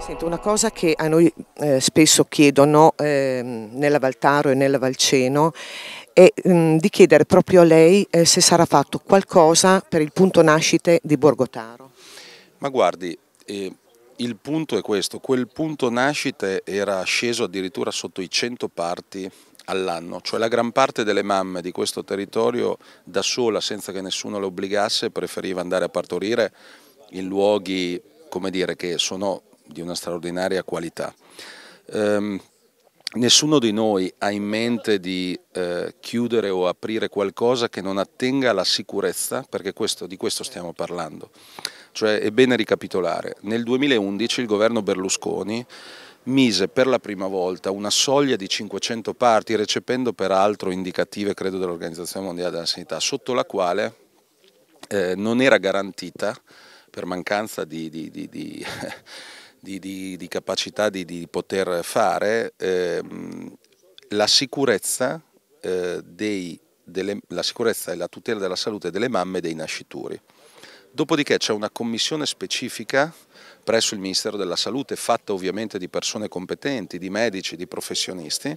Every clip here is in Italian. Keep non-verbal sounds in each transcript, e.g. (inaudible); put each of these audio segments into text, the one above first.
Sento una cosa che a noi eh, spesso chiedono eh, nella Valtaro e nella Valceno è mh, mm, di chiedere proprio a lei eh, se sarà fatto qualcosa per il punto nascite di Borgotaro. Ma guardi, eh, il punto è questo, quel punto nascite era sceso addirittura sotto i 100 parti all'anno, cioè la gran parte delle mamme di questo territorio da sola, senza che nessuno le obbligasse, preferiva andare a partorire in luoghi come dire, che sono di una straordinaria qualità. Um, nessuno di noi ha in mente di eh, chiudere o aprire qualcosa che non attenga alla sicurezza, perché questo, di questo stiamo parlando. Cioè, è bene ricapitolare, nel 2011 il governo Berlusconi mise per la prima volta una soglia di 500 parti, recependo peraltro indicative, credo, dell'Organizzazione Mondiale della Sanità, sotto la quale eh, non era garantita, per mancanza di, di, di, di (laughs) di, di, di capacità di, di, poter fare, ehm, la, sicurezza, eh, dei, delle, la sicurezza e la tutela della salute delle mamme e dei nascituri. Dopodiché c'è una commissione specifica presso il Ministero della Salute, fatta ovviamente di persone competenti, di medici, di professionisti,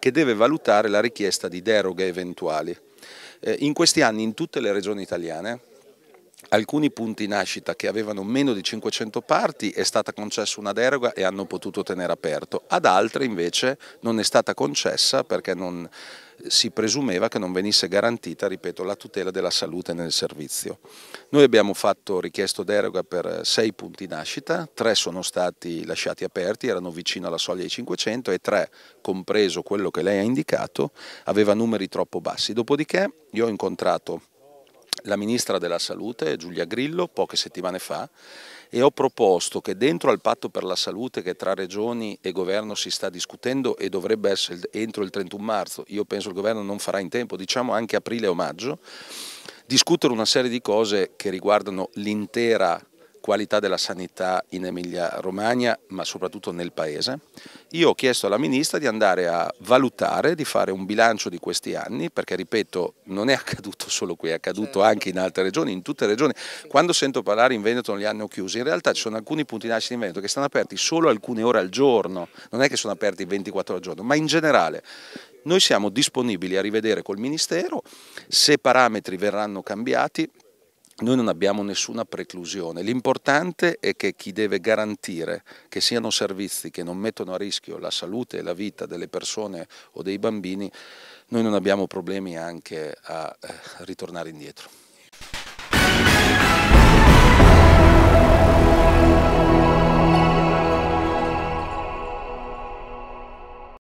che deve valutare la richiesta di deroghe eventuali. Eh, in questi anni in tutte le regioni italiane alcuni punti nascita che avevano meno di 500 parti è stata concessa una deroga e hanno potuto tenere aperto, ad altri invece non è stata concessa perché non, eh, si presumeva che non venisse garantita, ripeto, la tutela della salute nel servizio. Noi abbiamo fatto richiesto deroga per eh, sei punti nascita, tre sono stati lasciati aperti, erano vicino alla soglia di 500 e tre, compreso quello che lei ha indicato, aveva numeri troppo bassi. Dopodiché io ho incontrato la Ministra della Salute, Giulia Grillo, poche settimane fa e ho proposto che dentro al patto per la salute che tra regioni e governo si sta discutendo e dovrebbe essere entro il 31 marzo, io penso il governo non farà in tempo, diciamo anche aprile o maggio, discutere una serie di cose che riguardano l'intera qualità della sanità in Emilia-Romagna, ma soprattutto nel Paese. Io ho chiesto alla Ministra di andare a valutare, di fare un bilancio di questi anni, perché ripeto, non è (laughs) accaduto solo qui, è accaduto certo. anche in altre regioni, in tutte le regioni. Quando sento parlare in Veneto non li hanno chiusi, in realtà ci sono alcuni punti nascita in Veneto che stanno aperti solo alcune ore al giorno, non è che sono aperti 24 ore al giorno, ma in generale noi siamo disponibili a rivedere col Ministero se parametri verranno cambiati noi non abbiamo nessuna preclusione, l'importante è che chi deve garantire che siano servizi che non mettono a rischio la salute e la vita delle persone o dei bambini, noi non abbiamo problemi anche a eh, ritornare indietro.